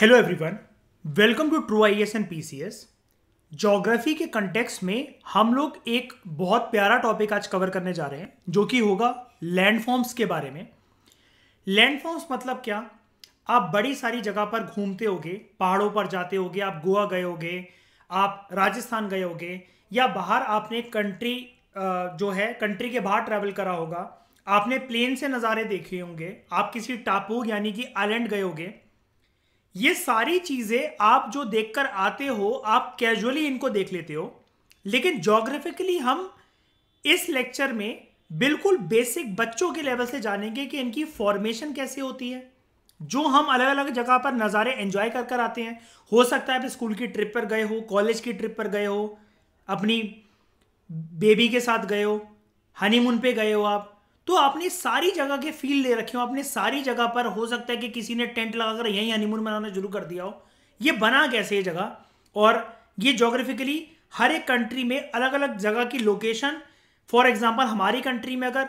hello everyone welcome to true I S and P C S geography के context में हम लोग एक बहुत प्यारा टॉपिक आज कवर करने जा रहे हैं जो कि होगा लैंडफॉर्म्स के बारे में लैंडफॉर्म्स मतलब क्या आप बड़ी सारी जगह पर घूमते होगे पहाड़ों पर जाते होगे आप गोवा गए होगे आप राजस्थान गए होगे या बाहर आपने कंट्री जो है कंट्री के बाहर ट्रैवल करा होगा आपने प्लेन से नज़ारे देखे होंगे आप किसी टापू यानी कि आइलैंड गए होगे ये सारी चीज़ें आप जो देखकर आते हो आप कैजुअली इनको देख लेते हो लेकिन जोग्राफिकली हम इस लेक्चर में बिल्कुल बेसिक बच्चों के लेवल से जानेंगे कि इनकी फॉर्मेशन कैसे होती है जो हम अलग अलग जगह पर नज़ारे एंजॉय कर कर आते हैं हो सकता है आप स्कूल की ट्रिप पर गए हो कॉलेज की ट्रिप पर गए हो अपनी बेबी के साथ गए हो हनीमून पे गए हो आप तो आपने सारी जगह के फील ले रखे हो आपने सारी जगह पर हो सकता है कि किसी ने टेंट लगाकर यहीं हनीमून मनाना शुरू कर दिया हो ये बना कैसे ये जगह और ये जोग्राफिकली हर एक कंट्री में अलग अलग जगह की लोकेशन फॉर एग्जाम्पल हमारी कंट्री में अगर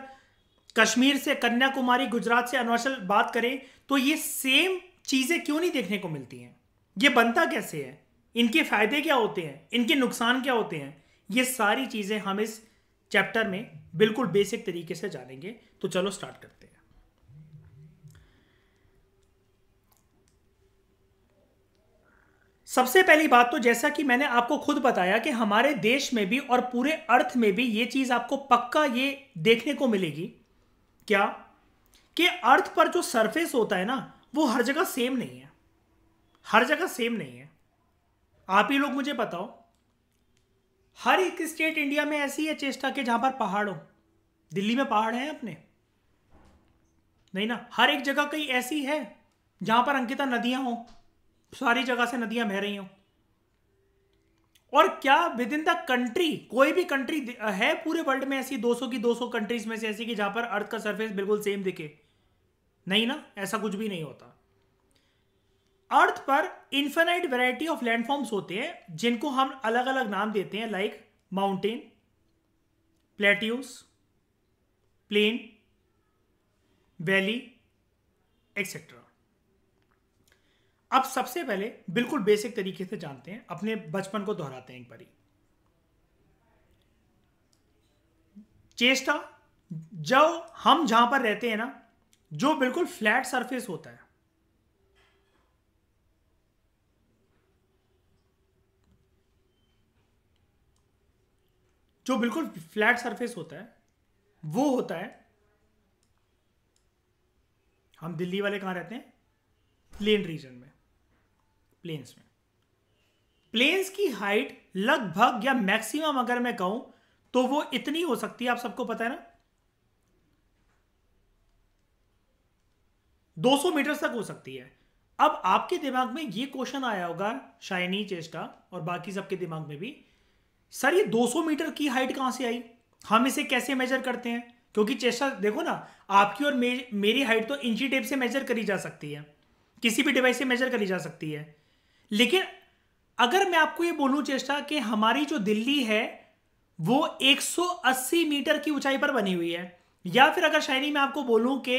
कश्मीर से कन्याकुमारी गुजरात से अरुणाचल बात करें तो ये सेम चीज़ें क्यों नहीं देखने को मिलती हैं ये बनता कैसे है इनके फ़ायदे क्या होते हैं इनके नुकसान क्या होते हैं ये सारी चीज़ें हम इस चैप्टर में बिल्कुल बेसिक तरीके से जानेंगे तो चलो स्टार्ट करते हैं सबसे पहली बात तो जैसा कि मैंने आपको खुद बताया कि हमारे देश में भी और पूरे अर्थ में भी ये चीज आपको पक्का ये देखने को मिलेगी क्या कि अर्थ पर जो सरफेस होता है ना वो हर जगह सेम नहीं है हर जगह सेम नहीं है आप ही लोग मुझे बताओ हर एक स्टेट इंडिया में ऐसी है चेष्टा के जहां पर पहाड़ हो दिल्ली में पहाड़ हैं अपने नहीं ना हर एक जगह कई ऐसी है जहां पर अंकिता नदियां हों सारी जगह से नदियां बह रही हों और क्या विद इन द कंट्री कोई भी कंट्री है पूरे वर्ल्ड में ऐसी 200 की 200 कंट्रीज में से ऐसी कि जहां पर अर्थ का सरफेस बिल्कुल सेम दिखे नहीं ना ऐसा कुछ भी नहीं होता अर्थ पर इंफेनाइट वेराइटी ऑफ लैंडफॉर्म्स होते हैं जिनको हम अलग अलग नाम देते हैं like mountain plateaus plain valley etcetera अब सबसे पहले बिल्कुल बेसिक तरीके से जानते हैं अपने बचपन को दोहराते हैं एक बारी चेस्टा जो हम जहां पर रहते हैं ना जो बिल्कुल फ्लैट सरफेस होता है जो बिल्कुल फ्लैट सरफेस होता है वो होता है हम दिल्ली वाले कहां रहते हैं प्लेन रीजन में प्लेन्स में प्लेन्स की हाइट लगभग या मैक्सिमम अगर मैं कहूं तो वो इतनी हो सकती है आप सबको पता है ना 200 मीटर तक हो सकती है अब आपके दिमाग में ये क्वेश्चन आया होगा शाइनी चेस्टा और बाकी सबके दिमाग में भी सर ये 200 मीटर की हाइट कहाँ से आई हम इसे कैसे मेजर करते हैं क्योंकि चेस्टा देखो ना आपकी और मे, मेरी हाइट तो इंची टेप से मेजर करी जा सकती है किसी भी डिवाइस से मेजर करी जा सकती है लेकिन अगर मैं आपको ये बोलूँ चेष्टा कि हमारी जो दिल्ली है वो 180 मीटर की ऊंचाई पर बनी हुई है या फिर अगर शायरी में आपको बोलूँ कि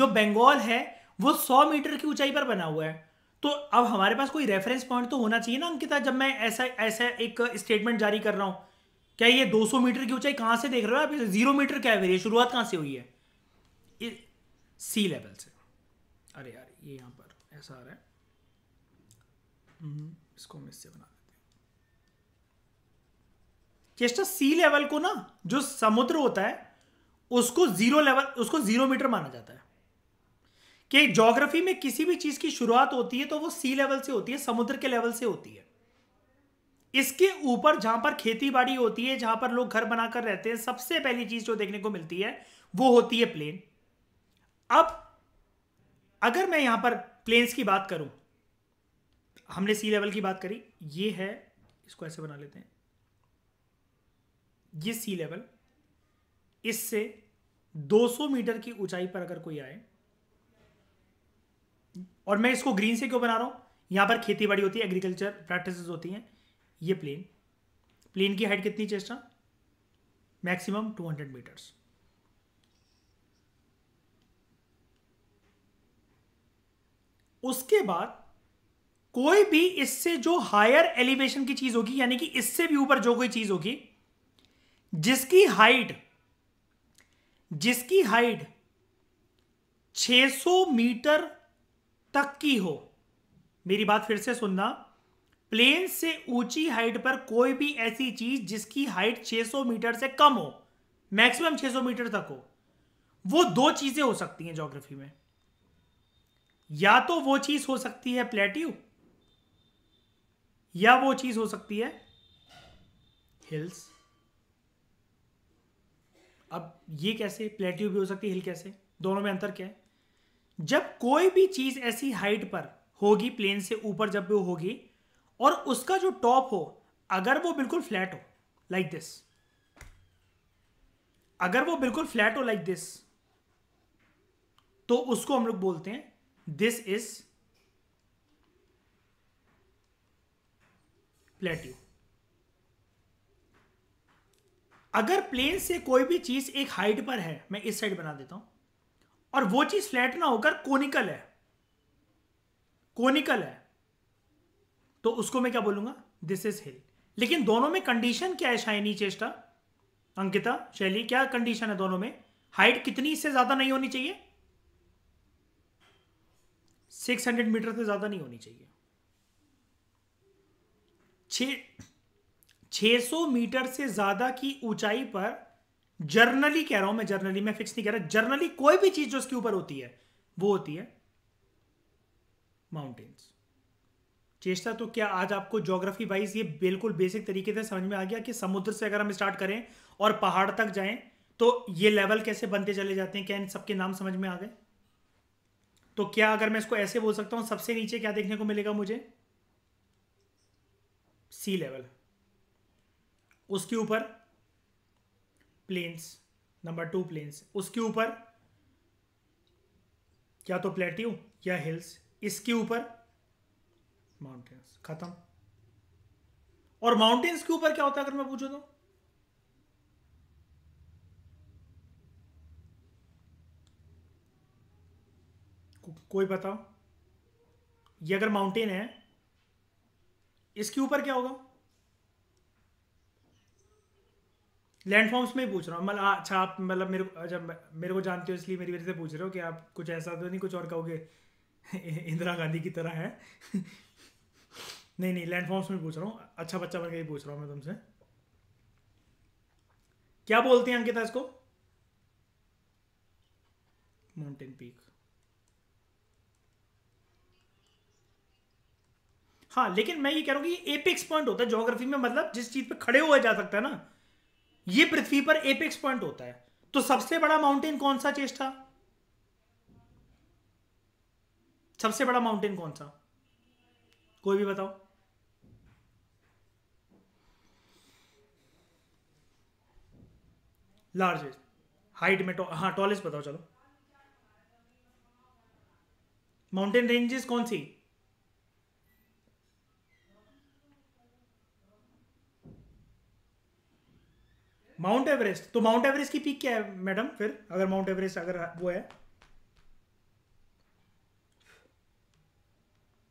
जो बंगाल है वो 100 मीटर की ऊंचाई पर बना हुआ है तो अब हमारे पास कोई रेफरेंस पॉइंट तो होना चाहिए ना अंकिता जब मैं ऐसा ऐसा एक स्टेटमेंट जारी कर रहा हूं क्या ये 200 मीटर की ऊंचाई कहां से देख रहे हो आप जीरो मीटर क्या है शुरुआत कहां से हुई है सी लेवल से अरे यार ये यहां पर ऐसा आ रहा है हम्म, इसको हम इससे बना देते चेष्टा सी लेवल को ना जो समुद्र होता है उसको जीरो लेवल उसको जीरो मीटर माना जाता है कि जोग्राफी में किसी भी चीज की शुरुआत होती है तो वो सी लेवल से होती है समुद्र के लेवल से होती है इसके ऊपर जहां पर खेती बाड़ी होती है जहां पर लोग घर बनाकर रहते हैं सबसे पहली चीज जो देखने को मिलती है वो होती है प्लेन अब अगर मैं यहां पर प्लेन्स की बात करूं हमने सी लेवल की बात करी ये है इसको ऐसे बना लेते हैं ये सी लेवल इससे 200 मीटर की ऊंचाई पर अगर कोई आए और मैं इसको ग्रीन से क्यों बना रहा हूँ यहाँ पर खेती बाड़ी होती है एग्रीकल्चर प्रैक्टिस होती हैं ये प्लेन प्लेन की हाइट कितनी चेस्टा मैक्सिमम 200 मीटर्स उसके बाद कोई भी इससे जो हायर एलिवेशन की चीज होगी यानी कि इससे भी ऊपर जो कोई चीज होगी जिसकी हाइट जिसकी हाइट 600 मीटर तक की हो मेरी बात फिर से सुनना प्लेन से ऊंची हाइट पर कोई भी ऐसी चीज जिसकी हाइट 600 मीटर से कम हो मैक्सिमम 600 मीटर तक हो वो दो चीजें हो सकती हैं ज्योग्राफी में या तो वो चीज हो सकती है प्लेट्यू या वो चीज हो सकती है हिल्स अब ये कैसे प्लेट्यू भी हो सकती है हिल कैसे दोनों में अंतर क्या है जब कोई भी चीज़ ऐसी हाइट पर होगी प्लेन से ऊपर जब वो होगी और उसका जो टॉप हो अगर वो बिल्कुल फ्लैट हो लाइक like दिस अगर वो बिल्कुल फ्लैट हो लाइक like दिस तो उसको हम लोग बोलते हैं दिस इज प्लेट्यू अगर प्लेन से कोई भी चीज एक हाइट पर है मैं इस साइड बना देता हूं और वो चीज फ्लैट ना होकर कोनिकल है कोनिकल है तो उसको मैं क्या बोलूंगा दिस इज हिल लेकिन दोनों में कंडीशन क्या है शाइनी चेष्टा अंकिता शैली क्या कंडीशन है दोनों में हाइट कितनी इससे ज्यादा नहीं होनी चाहिए 600 मीटर से ज्यादा नहीं होनी चाहिए 600 मीटर से ज्यादा की ऊंचाई पर जर्नली कह रहा हूं मैं जर्नली मैं फिक्स नहीं कह रहा जर्नली कोई भी चीज जो उसके ऊपर होती है वो होती है माउंटेन्स चेष्टा तो क्या आज आपको ज्योग्राफी वाइज ये बिल्कुल बेसिक तरीके से समझ में आ गया कि समुद्र से अगर हम स्टार्ट करें और पहाड़ तक जाएं तो ये लेवल कैसे बनते चले जाते हैं क्या इन सबके नाम समझ में आ गए तो क्या अगर मैं इसको ऐसे बोल सकता हूं सबसे नीचे क्या देखने को मिलेगा मुझे सी लेवल उसके ऊपर प्लेन्स नंबर टू प्लेन्स उसके ऊपर क्या तो प्लेट्यू या हिल्स इसके ऊपर माउंटेन्स खत्म और माउंटेन्स के ऊपर क्या होता है अगर मैं पूछू तो को, कोई बताओ ये अगर माउंटेन है इसके ऊपर क्या होगा लैंडफॉर्म्स में पूछ रहा हूँ मतलब अच्छा आप मतलब मेरे को जब मेरे को जानते हो इसलिए मेरी वजह से पूछ रहे हो कि आप कुछ ऐसा तो नहीं कुछ और कहोगे इंदिरा गांधी की तरह है नहीं नहीं लैंडफॉर्म्स में पूछ रहा हूँ अच्छा बच्चा बन के ही पूछ रहा हूँ मैं तुमसे क्या बोलते हैं अंकिता इसको माउंटेन पीक हाँ लेकिन मैं ये कह रहा हूँ कि एपिक्स पॉइंट होता है जोग्राफी में मतलब जिस चीज पे खड़े हुआ जा सकता है ना ये पृथ्वी पर एपेक्स पॉइंट होता है तो सबसे बड़ा माउंटेन कौन सा चेष्टा सबसे बड़ा माउंटेन कौन सा कोई भी बताओ लार्जेस्ट हाइट में हाँ टॉलेस्ट बताओ चलो माउंटेन रेंजेस कौन सी माउंट एवरेस्ट तो माउंट एवरेस्ट की पीक क्या है मैडम फिर अगर माउंट एवरेस्ट अगर वो है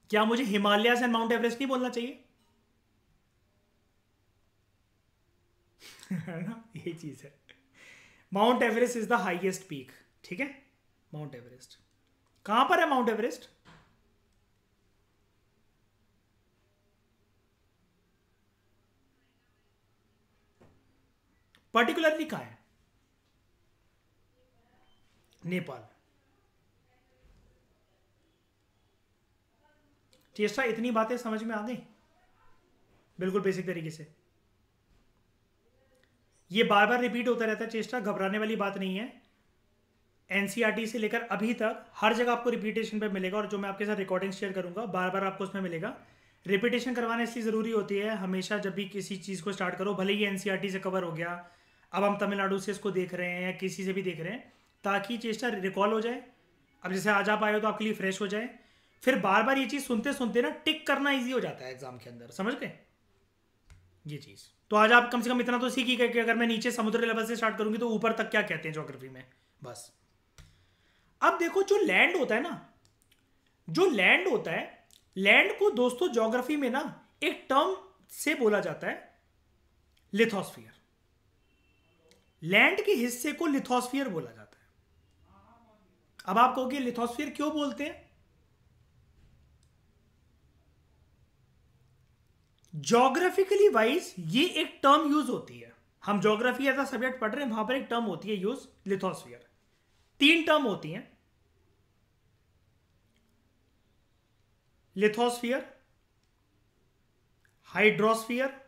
क्या मुझे हिमालय एंड माउंट एवरेस्ट नहीं बोलना चाहिए ना ये चीज है mount Everest is the highest peak ठीक है माउंट एवरेस्ट कहां पर है माउंट एवरेस्ट पर्टिकुलरली कहा है नेपाल चेष्टा इतनी बातें समझ में आ गई बिल्कुल बेसिक तरीके से ये बार बार रिपीट होता रहता है चेष्टा घबराने वाली बात नहीं है एनसीआरटी e से लेकर अभी तक हर जगह आपको रिपीटेशन पे मिलेगा और जो मैं आपके साथ रिकॉर्डिंग शेयर करूंगा बार बार आपको उसमें मिलेगा रिपीटेशन करवाना इसलिए ज़रूरी होती है हमेशा जब भी किसी चीज़ को स्टार्ट करो भले ही एनसीआरटी e से कवर हो गया अब हम तमिलनाडु से इसको देख रहे हैं या किसी से भी देख रहे हैं ताकि चेष्टा रिकॉल हो जाए अब जैसे आज आप आए हो तो आपके लिए फ्रेश हो जाए फिर बार बार ये चीज़ सुनते सुनते ना टिक करना ईजी हो जाता है एग्जाम के अंदर समझ गए ये चीज़ तो आज आप कम से कम इतना तो सीख ही गए कि अगर मैं नीचे समुद्र लेवल से स्टार्ट करूंगी तो ऊपर तक क्या कहते हैं जोग्राफी में बस अब देखो जो लैंड होता है ना जो लैंड होता है लैंड को दोस्तों जोग्राफी में ना एक टर्म से बोला जाता है लिथोस्फियर लैंड के हिस्से को लिथोस्फियर बोला जाता है अब आप कहोगे लिथोस्फियर क्यों बोलते हैं जोग्राफिकली वाइज ये एक टर्म यूज होती है हम जोग्राफी एज अ सब्जेक्ट पढ़ रहे हैं वहां पर एक टर्म होती है यूज लिथोस्फियर तीन टर्म होती हैं lithosphere hydrosphere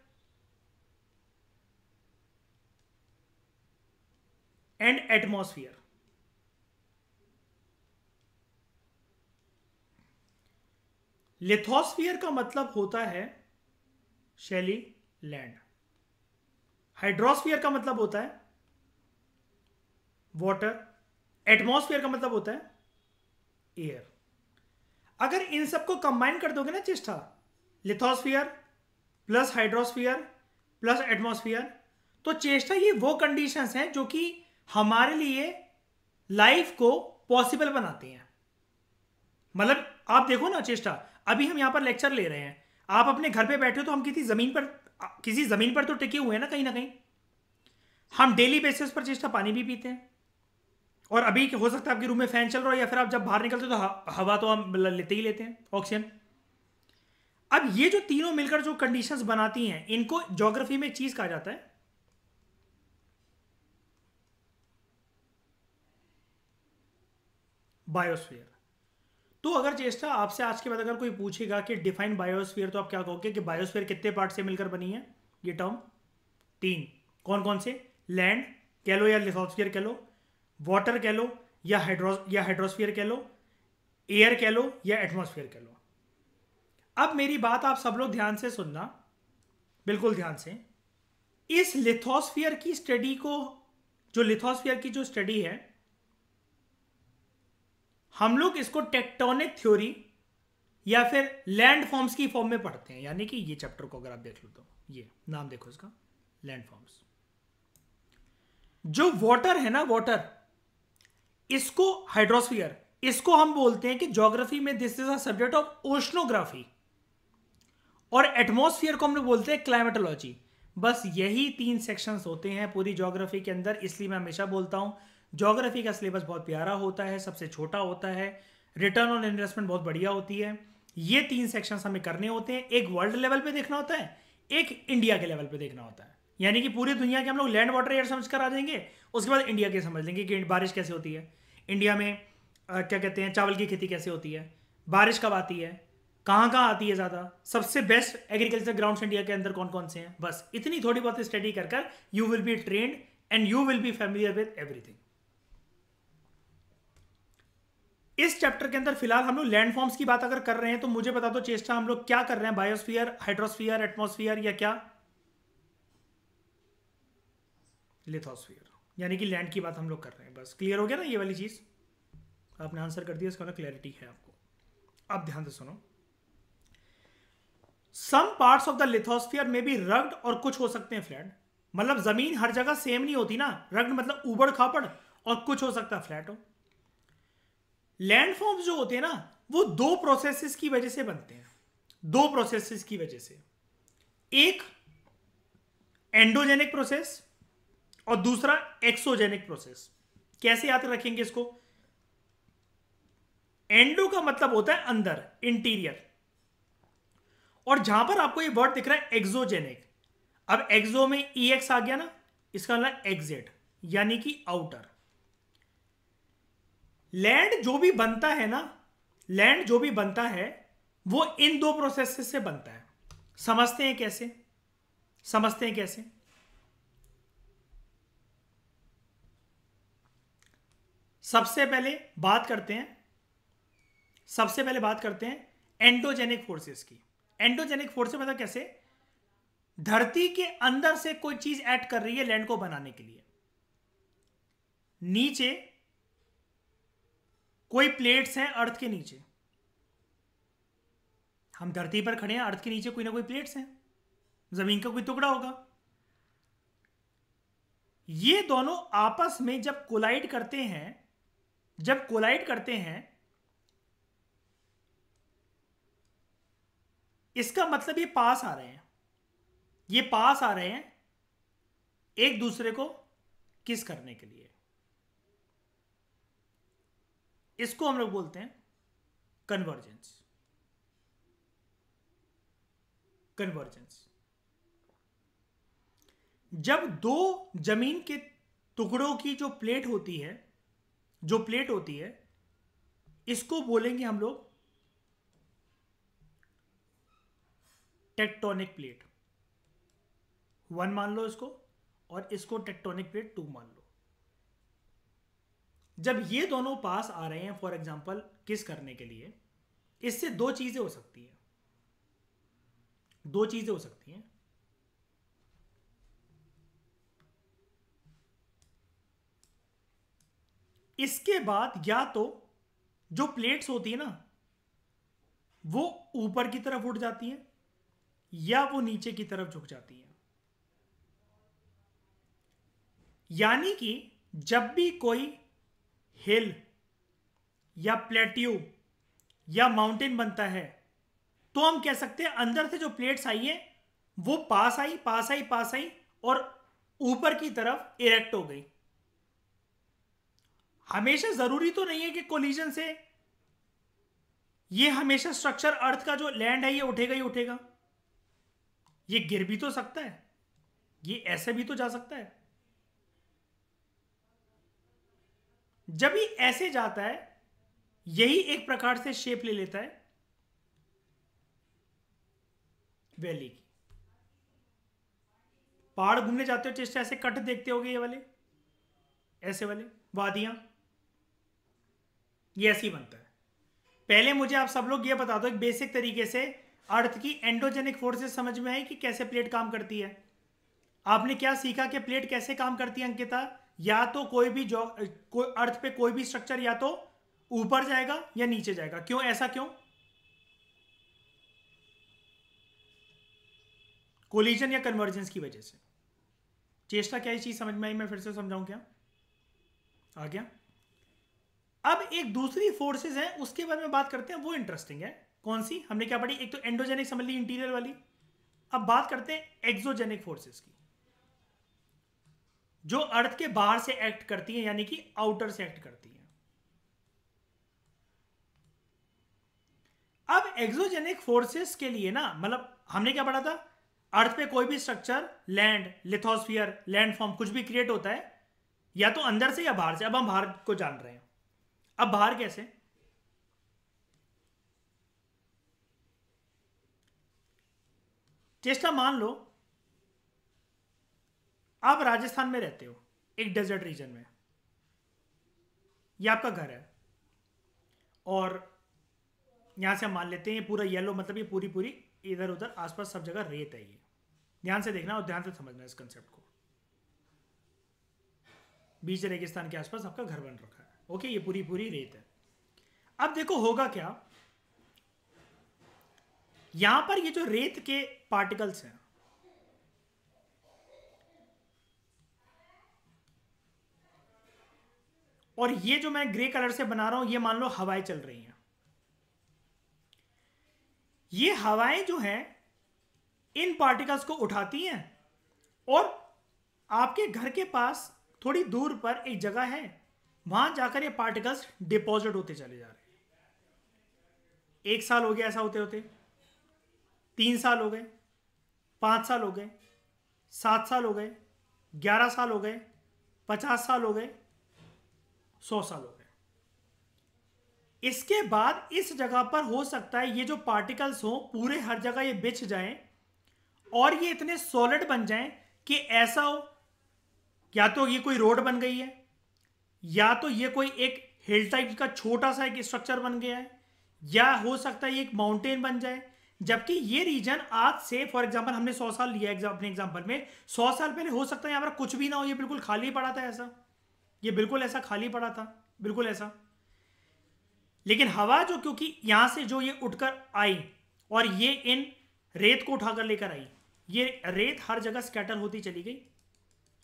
and atmosphere lithosphere का मतलब होता है शैली लैंड हाइड्रोस्फियर का मतलब होता है वाटर एटमोस्फियर का मतलब होता है एयर अगर इन सबको कंबाइन कर दोगे ना Cheshta lithosphere plus hydrosphere plus atmosphere तो चेष्टा ये वो कंडीशंस हैं जो कि हमारे लिए लाइफ को पॉसिबल बनाते हैं मतलब आप देखो ना चेष्टा अभी हम यहां पर लेक्चर ले रहे हैं आप अपने घर पे बैठे हो तो हम किसी जमीन पर किसी जमीन पर तो टिके हुए हैं ना कहीं ना कहीं हम डेली बेसिस पर चेष्टा पानी भी पीते हैं और अभी हो सकता है आपके रूम में फैन चल रहा है या फिर आप जब बाहर निकलते हो तो हवा तो हम लेते ही लेते हैं ऑक्सीजन अब ये जो तीनों मिलकर जो कंडीशंस बनाती हैं इनको ज्योग्राफी में एक चीज़ कहा जाता है बायोस्फीयर तो अगर चेष्टा आपसे आज के बाद अगर कोई पूछेगा कि डिफाइन बायोस्फीयर तो आप क्या कहोगे कि बायोस्फीयर कितने पार्ट से मिलकर बनी है ये टर्म तीन कौन कौन से लैंड कह लो या लिथोस्फीयर कह लो वाटर कह लो या हाइड्रो या हाइड्रोस्फीयर कह लो एयर कह लो या एटमोसफियर कह लो अब मेरी बात आप सब लोग ध्यान से सुनना बिल्कुल ध्यान से इस लिथोस्फियर की स्टडी को जो लिथोस्फियर की जो स्टडी है हम लोग इसको टेक्टोनिक थ्योरी या फिर लैंड फॉर्म्स की फॉर्म में पढ़ते हैं यानी कि ये चैप्टर को अगर आप देख लो तो ये नाम देखो इसका लैंड फॉर्म्स जो वाटर है ना वाटर इसको हाइड्रोस्फीयर इसको हम बोलते हैं कि ज्योग्राफी में this is a subject of oceanography और एटमोस्फियर को हम लोग बोलते हैं क्लाइमेटोलॉजी बस यही तीन सेक्शंस होते हैं पूरी ज्योग्राफी के अंदर इसलिए मैं हमेशा बोलता हूं जोग्राफी का सिलेबस बहुत प्यारा होता है सबसे छोटा होता है रिटर्न ऑन इन्वेस्टमेंट बहुत बढ़िया होती है ये तीन सेक्शंस हमें करने होते हैं एक वर्ल्ड लेवल पे देखना होता है एक इंडिया के लेवल पे देखना होता है यानी कि पूरी दुनिया के हम लोग लैंड वाटर एयर समझ कर आ जाएंगे उसके बाद इंडिया के समझ लेंगे कि बारिश कैसे होती है इंडिया में आ, क्या कहते हैं चावल की खेती कैसे होती है बारिश कब आती है कहाँ कहाँ आती है ज़्यादा सबसे बेस्ट एग्रीकल्चर ग्राउंड्स इंडिया के अंदर कौन कौन से हैं बस इतनी थोड़ी बहुत स्टडी कर कर you will be trained and you will be familiar with everything इस चैप्टर के अंदर फिलहाल हम लोग लैंडफॉर्म्स की बात अगर कर रहे हैं तो मुझे बता दो चेष्टा हम लोग क्या कर रहे हैं बायोस्फीयर हाइड्रोस्फीयर एटमोस्फियर या क्या लिथोस्फियर यानी कि लैंड की बात हम लोग कर रहे हैं बस क्लियर हो गया ना ये वाली चीज़ आपने आंसर कर दिया इसका ना मतलब क्लैरिटी है आपको अब ध्यान से सुनो some parts of the lithosphere में भी रग्ड और कुछ हो सकते हैं फ्लैट मतलब जमीन हर जगह सेम नहीं होती ना रग्ड मतलब उबड़ खापड़ और कुछ हो सकता है फ्लैट हो लैंडफॉर्म्स जो होते हैं ना वो दो प्रोसेसेस की वजह से बनते हैं दो प्रोसेसेस की वजह से एक एंडोजेनिक प्रोसेस और दूसरा एक्सोजेनिक प्रोसेस कैसे याद रखेंगे इसको एंडो का मतलब होता है अंदर इंटीरियर और जहां पर आपको ये वर्ड दिख रहा है एक्सोजेनिक अब एक्सो में ई e एक्स आ गया ना इसका मतलब एग्जिट यानी कि आउटर लैंड जो भी बनता है ना लैंड जो भी बनता है वो इन दो प्रोसेस से बनता है समझते हैं कैसे समझते हैं कैसे सबसे पहले बात करते हैं सबसे पहले बात करते हैं एंडोजेनिक फोर्सेस की एंडोजेनिक फोर्सेस मतलब कैसे धरती के अंदर से कोई चीज ऐड कर रही है लैंड को बनाने के लिए नीचे कोई प्लेट्स हैं अर्थ के नीचे हम धरती पर खड़े हैं अर्थ के नीचे कोई ना कोई प्लेट्स हैं जमीन का कोई टुकड़ा होगा ये दोनों आपस में जब कोलाइड करते हैं जब कोलाइड करते हैं इसका मतलब ये पास आ रहे हैं ये पास आ रहे हैं एक दूसरे को किस करने के लिए इसको हम लोग बोलते हैं कन्वर्जेंस कन्वर्जेंस जब दो जमीन के टुकड़ों की जो प्लेट होती है जो प्लेट होती है इसको बोलेंगे हम लोग टेक्टोनिक प्लेट वन मान लो इसको और इसको टेक्टोनिक प्लेट टू मान लो जब ये दोनों पास आ रहे हैं फॉर एग्जाम्पल किस करने के लिए इससे दो चीजें हो सकती हैं दो चीजें हो सकती हैं इसके बाद या तो जो प्लेट्स होती है ना वो ऊपर की तरफ उठ जाती है या वो नीचे की तरफ झुक जाती है यानी कि जब भी कोई हिल या प्लेट्यू या माउंटेन बनता है तो हम कह सकते हैं अंदर से जो प्लेट्स आई है वो पास आई पास आई पास आई और ऊपर की तरफ इरेक्ट हो गई हमेशा जरूरी तो नहीं है कि कोलिजन से ये हमेशा स्ट्रक्चर अर्थ का जो लैंड है ये उठेगा ही उठेगा ये गिर भी तो सकता है ये ऐसे भी तो जा सकता है जब ही ऐसे जाता है यही एक प्रकार से शेप ले लेता है वैली की पहाड़ घूमने जाते हो चेस्ट ऐसे कट देखते होगे ये वाले ऐसे वाले वादियां ये ऐसे ही बनता है पहले मुझे आप सब लोग ये बता दो एक बेसिक तरीके से अर्थ की एंडोजेनिक फोर्सेस समझ में आई कि कैसे प्लेट काम करती है आपने क्या सीखा कि प्लेट कैसे काम करती है अंकिता या तो कोई भी जो कोई अर्थ पे कोई भी स्ट्रक्चर या तो ऊपर जाएगा या नीचे जाएगा क्यों ऐसा क्यों कोलिजन या कन्वर्जेंस की वजह से चेष्टा क्या चीज समझ में आई मैं फिर से समझाऊं क्या आ गया अब एक दूसरी फोर्सेस है उसके बारे में बात करते हैं वो इंटरेस्टिंग है कौन सी हमने क्या पढ़ी एक तो एंडोजेनिक समझ ली इंटीरियर वाली अब बात करते हैं एक्सोजेनिक फोर्सेस की जो अर्थ के बाहर से एक्ट करती है यानी कि आउटर से एक्ट करती है अब एक्सोजेनिक फोर्सेस के लिए ना मतलब हमने क्या पढ़ा था अर्थ पे कोई भी structure land lithosphere landform कुछ भी क्रिएट होता है या तो अंदर से या बाहर से अब हम बाहर को जान रहे हैं अब बाहर कैसे चेष्टा मान लो आप राजस्थान में रहते हो एक डेजर्ट रीजन में यह आपका घर है और यहां से हम मान लेते हैं पूरा येलो मतलब ये पूरी पूरी इधर उधर आसपास सब जगह रेत है ये ध्यान से देखना और ध्यान से समझना इस कंसेप्ट को बीच रेगिस्तान के आसपास आपका घर बन रखा है ओके ये पूरी पूरी रेत है अब देखो होगा क्या यहां पर ये जो रेत के पार्टिकल्स हैं और ये जो मैं ग्रे कलर से बना रहा हूं ये मान लो हवाएं चल रही हैं ये हवाएं जो हैं इन पार्टिकल्स को उठाती हैं और आपके घर के पास थोड़ी दूर पर एक जगह है वहां जाकर ये पार्टिकल्स डिपॉजिट होते चले जा रहे हैं एक साल हो गया ऐसा होते होते तीन साल हो गए पांच साल हो गए सात साल हो गए ग्यारह साल हो गए पचास साल हो गए सौ साल हो गए इसके बाद इस जगह पर हो सकता है ये जो पार्टिकल्स हो पूरे हर जगह ये बिछ जाएं और ये इतने सॉलिड बन जाएं कि ऐसा हो या तो ये कोई रोड बन गई है या तो ये कोई एक हिल टाइप का छोटा सा एक स्ट्रक्चर बन गया है या हो सकता है ये एक माउंटेन बन जाए जबकि ये रीजन आज से फॉर एग्जाम्पल हमने सौ साल लिया अपने एग्जाम्पल में सौ साल पहले हो सकता है यहाँ पर कुछ भी ना हो ये बिल्कुल खाली पड़ा था ऐसा ये बिल्कुल ऐसा खाली पड़ा था बिल्कुल ऐसा लेकिन हवा जो क्योंकि यहां से जो ये उठकर आई और ये इन रेत को उठाकर लेकर आई ये रेत हर जगह स्कैटर होती चली गई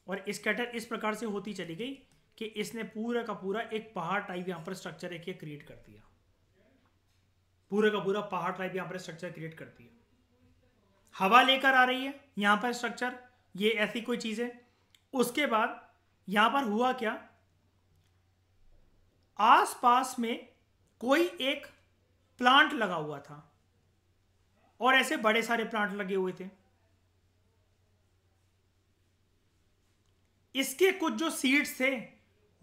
और स्कैटर इस प्रकार से होती चली गई कि इसने पूरा का पूरा एक पहाड़ टाइप यहां पर स्ट्रक्चर एक क्रिएट कर दिया पूरा का पूरा पहाड़ टाइप यहां पर स्ट्रक्चर क्रिएट कर दिया हवा लेकर आ रही है यहां पर स्ट्रक्चर ये ऐसी कोई चीज़ है उसके बाद यहां पर हुआ क्या आसपास में कोई एक प्लांट लगा हुआ था और ऐसे बड़े सारे प्लांट लगे हुए थे इसके कुछ जो सीड्स थे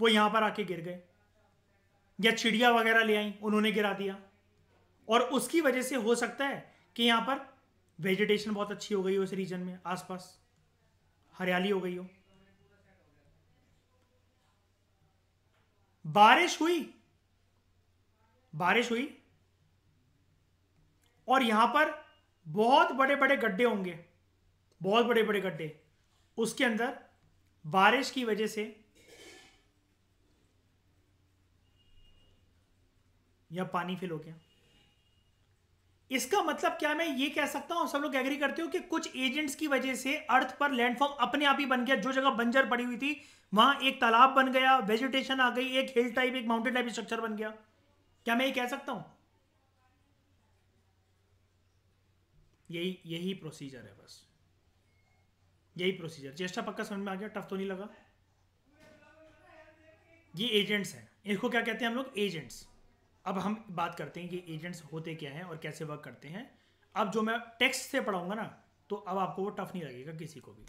वो यहां पर आके गिर गए या चिड़िया वगैरह ले आई उन्होंने गिरा दिया और उसकी वजह से हो सकता है कि यहां पर वेजिटेशन बहुत अच्छी हो गई हो इस रीजन में आसपास हरियाली हो गई हो बारिश हुई बारिश हुई और यहां पर बहुत बड़े बड़े गड्ढे होंगे बहुत बड़े बड़े गड्ढे उसके अंदर बारिश की वजह से या पानी फिल हो गया इसका मतलब क्या मैं ये कह सकता हूं सब लोग एग्री करते हो कि कुछ एजेंट्स की वजह से अर्थ पर लैंडफॉर्म अपने आप ही बन गया जो जगह बंजर पड़ी हुई थी वहां एक तालाब बन गया वेजिटेशन आ गई एक हिल टाइप एक माउंटेन टाइप स्ट्रक्चर बन गया क्या मैं ये कह सकता हूं यही यही प्रोसीजर है बस यही प्रोसीजर चेष्टा पक्का समझ में आ गया टफ तो नहीं लगा ये एजेंट्स हैं इसको क्या कहते हैं हम लोग एजेंट्स अब हम बात करते हैं कि एजेंट्स होते क्या हैं और कैसे वर्क करते हैं अब जो मैं टेक्स्ट से पढ़ाऊंगा ना तो अब आपको वो टफ नहीं लगेगा किसी को भी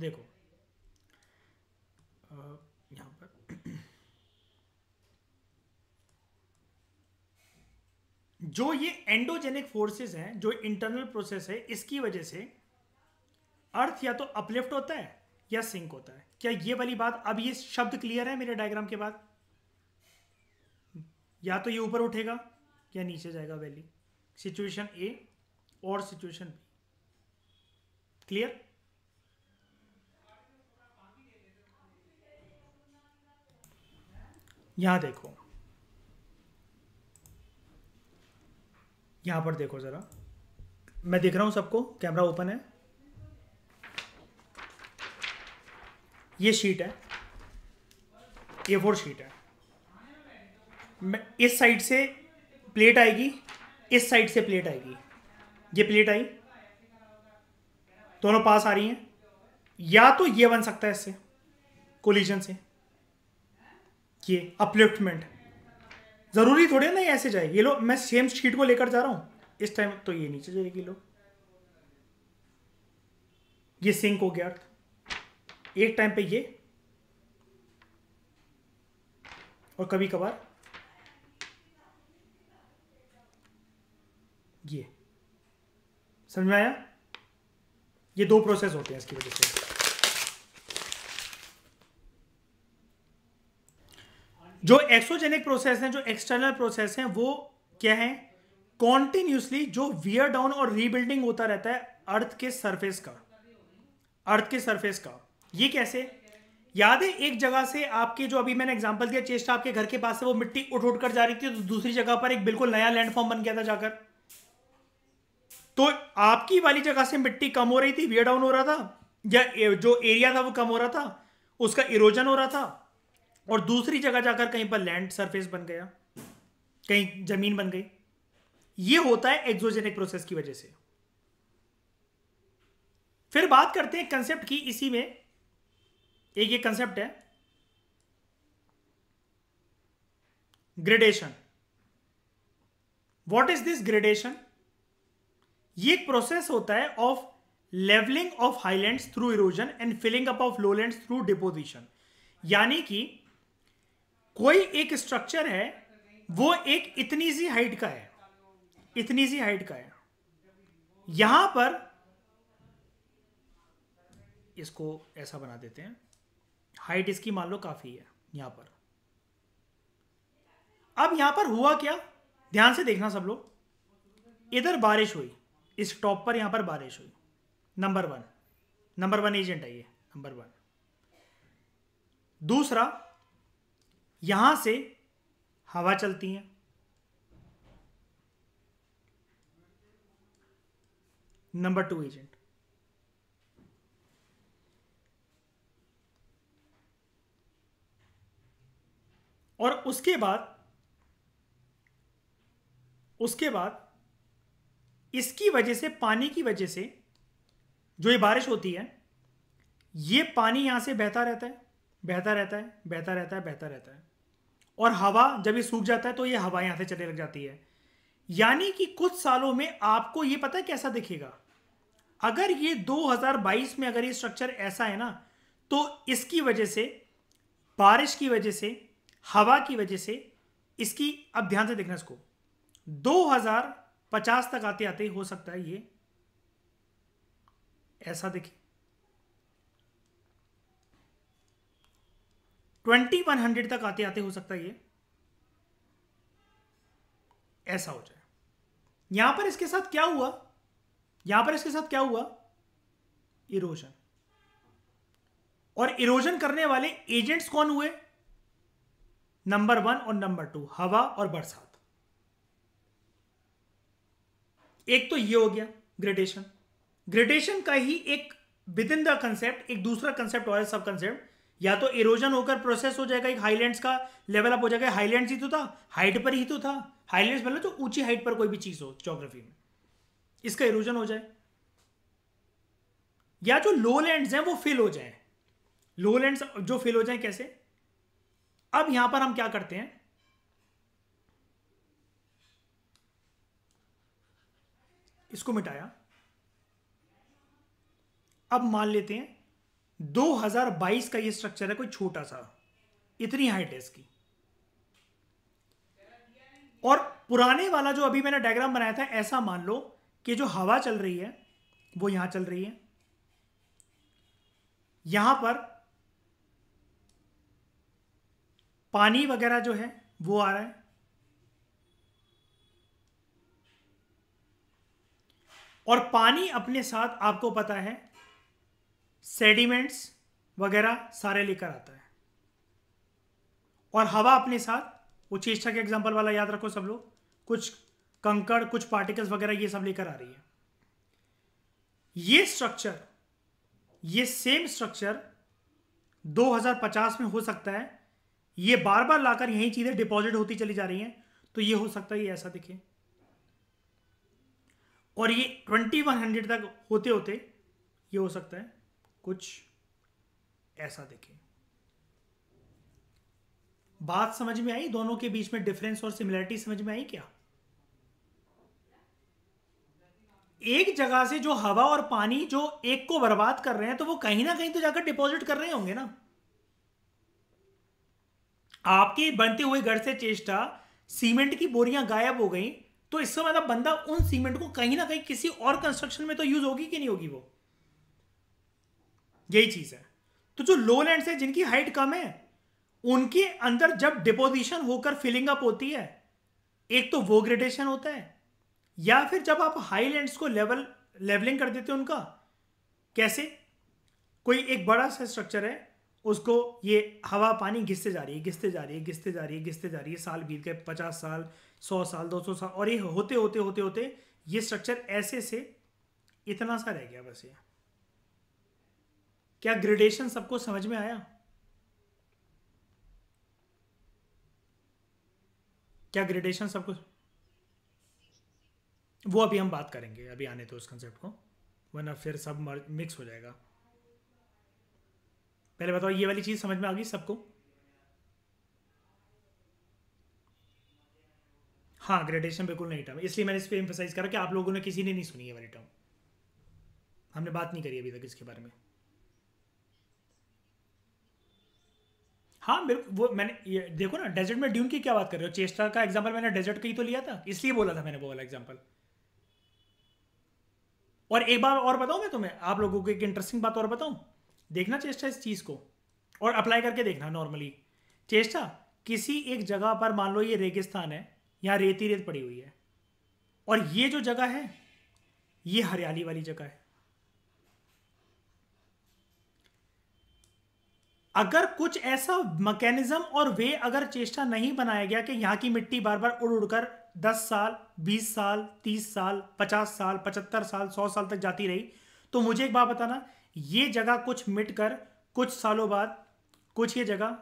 देखो यहाँ पर जो ये एंडोजेनिक फोर्सेस हैं जो इंटरनल प्रोसेस है इसकी वजह से अर्थ या तो अपलिफ्ट होता है या सिंक होता है क्या ये वाली बात अब ये शब्द क्लियर है मेरे डायग्राम के बाद या तो ये ऊपर उठेगा या नीचे जाएगा वैली सिचुएशन ए और सिचुएशन बी क्लियर यहां देखो यहां पर देखो जरा मैं देख रहा हूं सबको कैमरा ओपन है ये शीट है ए फोर शीट है इस साइड से प्लेट आएगी इस साइड से प्लेट आएगी ये प्लेट आई दोनों पास आ रही हैं या तो ये बन सकता है इससे कोलिजन से ये अपलिफ्टमेंट ज़रूरी थोड़े ना ऐसे जाए ये लो मैं सेम शीट को लेकर जा रहा हूं इस टाइम तो ये नीचे जाएगी लो ये सिंक हो गया एक टाइम पे ये और कभी कभार समझ में आया ये दो प्रोसेस होते हैं इसकी वजह से जो एक्सोजेनिक प्रोसेस हैं जो एक्सटर्नल प्रोसेस हैं वो क्या हैं कॉन्टिन्यूसली जो वियर डाउन और रीबिल्डिंग होता रहता है अर्थ के सरफेस का अर्थ के सरफेस का ये कैसे याद है एक जगह से आपके जो अभी मैंने एग्जांपल दिया चेस्ट आपके घर के पास से वो मिट्टी उठ उठ कर जा रही थी तो दूसरी जगह पर एक बिल्कुल नया लैंडफॉर्म बन गया था जाकर तो आपकी वाली जगह से मिट्टी कम हो रही थी वे डाउन हो रहा था या जो एरिया था वो कम हो रहा था उसका इरोजन हो रहा था और दूसरी जगह जाकर कहीं पर लैंड सरफेस बन गया कहीं जमीन बन गई ये होता है एक्सोजेनिक प्रोसेस की वजह से फिर बात करते हैं कंसेप्ट की इसी में एक ये कंसेप्ट है gradation what is this gradation ये एक प्रोसेस होता है of levelling of highland through erosion and filling up of lowland through deposition यानी कि कोई एक स्ट्रक्चर है वो एक इतनी सी हाइट का है इतनी सी हाइट का है यहां पर इसको ऐसा बना देते हैं हाइट इसकी मान लो काफी है यहां पर अब यहां पर हुआ क्या ध्यान से देखना सब लोग इधर बारिश हुई इस टॉप पर यहां पर बारिश हुई number one number one agent है ये नंबर वन दूसरा यहां से हवा चलती है नंबर टू एजेंट और उसके बाद उसके बाद इसकी वजह से पानी की वजह से जो ये बारिश होती है ये पानी यहाँ से बहता रहता है बहता रहता है बहता रहता है बहता रहता है और हवा जब ये सूख जाता है तो ये हवा यहाँ से चले लग जाती है यानी कि कुछ सालों में आपको ये पता है कैसा दिखेगा अगर ये 2022 में अगर ये स्ट्रक्चर ऐसा है ना तो इसकी वजह से बारिश की वजह से हवा की वजह से इसकी अब ध्यान से देखना इसको 2000 पचास तक आते आते हो सकता है ये ऐसा देखिए ट्वेंटी वन हंड्रेड तक आते आते हो सकता है ये ऐसा हो जाए यहां पर इसके साथ क्या हुआ यहां पर इसके साथ क्या हुआ इरोजन और इरोजन करने वाले एजेंट्स कौन हुए नंबर वन और नंबर टू हवा और बरसात एक तो ये हो गया ग्रेडेशन ग्रेडेशन का ही एक विद इन द कंसेप्ट एक दूसरा कंसेप्ट और सब कंसेप्ट या तो इरोजन होकर प्रोसेस हो जाएगा एक हाईलैंड का लेवल अप हो जाएगा हाईलैंड ही तो था हाइट पर ही तो था हाईलैंड मतलब जो तो ऊंची हाइट पर कोई भी चीज हो जोग्राफी में इसका इरोजन हो जाए या जो लो लैंड हैं वो फिल हो जाए लो लैंड जो फिल हो जाए कैसे अब यहां पर हम क्या करते हैं इसको मिटाया अब मान लेते हैं 2022 का ये स्ट्रक्चर है कोई छोटा सा इतनी हाइट है इसकी और पुराने वाला जो अभी मैंने डायग्राम बनाया था ऐसा मान लो कि जो हवा चल रही है वो यहां चल रही है यहां पर पानी वगैरह जो है वो आ रहा है और पानी अपने साथ आपको पता है सेडिमेंट्स वगैरह सारे लेकर आता है और हवा अपने साथ वो चेष्टा के एग्जाम्पल वाला याद रखो सब लोग कुछ कंकड़ कुछ पार्टिकल्स वगैरह ये सब लेकर आ रही है ये स्ट्रक्चर ये सेम स्ट्रक्चर 2050 में हो सकता है ये बार बार लाकर यही चीज़ें डिपॉजिट होती चली जा रही हैं तो ये हो सकता है ये ऐसा दिखे और ये ट्वेंटी वन हंड्रेड तक होते होते ये हो सकता है कुछ ऐसा देखें बात समझ में आई दोनों के बीच में डिफरेंस और सिमिलरिटी समझ में आई क्या एक जगह से जो हवा और पानी जो एक को बर्बाद कर रहे हैं तो वो कहीं ना कहीं तो जाकर डिपॉजिट कर रहे होंगे ना आपके बनते हुए घर से चेष्टा सीमेंट की बोरियां गायब हो गई तो इसका मतलब बंदा उन सीमेंट को कहीं ना कहीं किसी और कंस्ट्रक्शन में तो यूज होगी कि नहीं होगी वो यही चीज है तो जो लो लैंड है जिनकी हाइट कम है उनके अंदर जब डिपोजिशन होकर फिलिंग अप होती है एक तो वो ग्रेडेशन होता है या फिर जब आप हाई लैंड को लेवल लेवलिंग कर देते हो उनका कैसे कोई एक बड़ा सा स्ट्रक्चर है उसको ये हवा पानी घिसते जा रही है घिसते जा रही है घिसते जा रही है घिसते जा रही है साल बीत गए पचास साल सौ साल दो सौ साल और ये होते होते होते होते ये स्ट्रक्चर ऐसे से इतना सा रह गया बस ये क्या ग्रेडेशन सबको समझ में आया क्या ग्रेडेशन सबको वो अभी हम बात करेंगे अभी आने तो उस कंसेप्ट को वरना फिर सब मिक्स हो जाएगा पहले बताओ ये वाली चीज़ समझ में आ गई सबको हाँ ग्रेडेशन बिल्कुल नहीं टर्म इसलिए मैंने इस पर एम्फोसाइज करा कि आप लोगों ने किसी ने नहीं सुनी है वाली टर्म हमने बात नहीं करी अभी तक इसके बारे में हाँ बिल्कुल वो मैंने ये देखो ना डेजर्ट में ड्यून की क्या बात कर रहे हो चेस्टा का एग्जाम्पल मैंने डेजर्ट का ही तो लिया था इसलिए बोला था मैंने वो वाला एग्जाम्पल और एक बार और बताऊँ मैं तुम्हें आप लोगों को एक इंटरेस्टिंग बात और बताऊँ देखना चेस्टा इस चीज़ को और अप्लाई करके देखना नॉर्मली चेस्टा किसी एक जगह पर मान लो ये रेगिस्तान है यहाँ रेत रेत पड़ी हुई है और ये जो जगह है ये हरियाली वाली जगह है अगर कुछ ऐसा मैकेनिज्म और वे अगर चेष्टा नहीं बनाया गया कि यहां की मिट्टी बार बार उड़ उड़कर 10 साल 20 साल 30 साल 50 साल 75 साल 100 साल तक जाती रही तो मुझे एक बात बताना ये जगह कुछ मिटकर कुछ सालों बाद कुछ ये जगह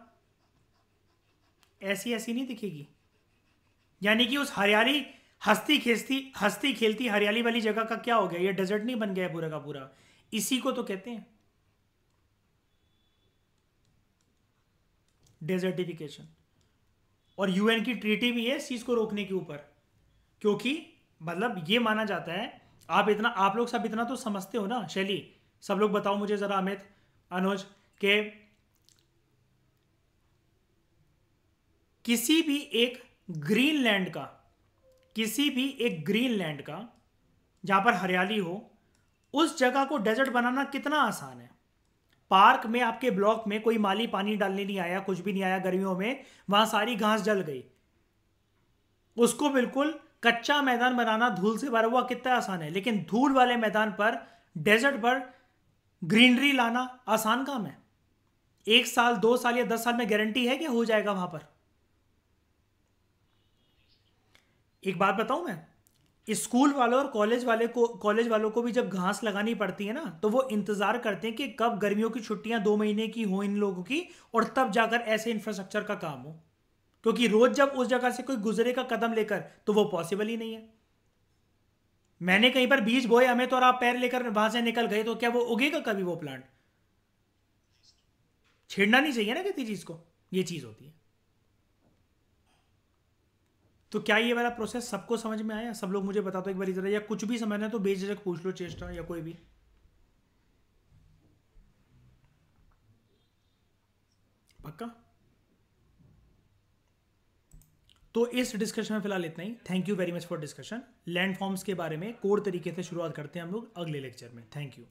ऐसी ऐसी नहीं दिखेगी यानी कि उस हरियाली हस्ती खेसती हस्ती खेलती हरियाली वाली जगह का क्या हो गया ये डेजर्ट नहीं बन गया पूरा का पूरा इसी को तो कहते हैं डेजर्टिफिकेशन और यूएन की ट्रीटी भी है इस चीज़ को रोकने के ऊपर क्योंकि मतलब ये माना जाता है आप इतना आप लोग सब इतना तो समझते हो ना शैली सब लोग बताओ मुझे ज़रा अमित अनुज के किसी भी एक ग्रीनलैंड का किसी भी एक ग्रीनलैंड का जहाँ पर हरियाली हो उस जगह को डेजर्ट बनाना कितना आसान है पार्क में आपके ब्लॉक में कोई माली पानी डालने नहीं आया कुछ भी नहीं आया गर्मियों में वहाँ सारी घास जल गई उसको बिल्कुल कच्चा मैदान बनाना धूल से भरा हुआ कितना आसान है लेकिन धूल वाले मैदान पर डेजर्ट पर ग्रीनरी लाना आसान काम है एक साल दो साल या दस साल में गारंटी है कि हो जाएगा वहाँ पर एक बात बताऊं मैं स्कूल वालों और कॉलेज वाले को कॉलेज वालों को भी जब घास लगानी पड़ती है ना तो वो इंतजार करते हैं कि कब गर्मियों की छुट्टियां दो महीने की हो इन लोगों की और तब जाकर ऐसे इंफ्रास्ट्रक्चर का काम हो क्योंकि रोज जब उस जगह से कोई गुजरेगा कदम लेकर तो वो पॉसिबल ही नहीं है मैंने कहीं पर बीज बोए हमें तो और आप पैर लेकर वहां से निकल गए तो क्या वो उगेगा कभी वो प्लांट छेड़ना नहीं चाहिए ना किसी चीज को ये चीज होती है तो क्या ये वाला प्रोसेस सबको समझ में आया सब लोग मुझे बता दो एक बार जरा या कुछ भी समझना है तो बेझिझक पूछ लो चेष्टा या कोई भी पक्का तो इस डिस्कशन में फिलहाल इतना ही thank you very much for discussion landforms के बारे में कोर तरीके से शुरुआत करते हैं हम लोग अगले लेक्चर में थैंक यू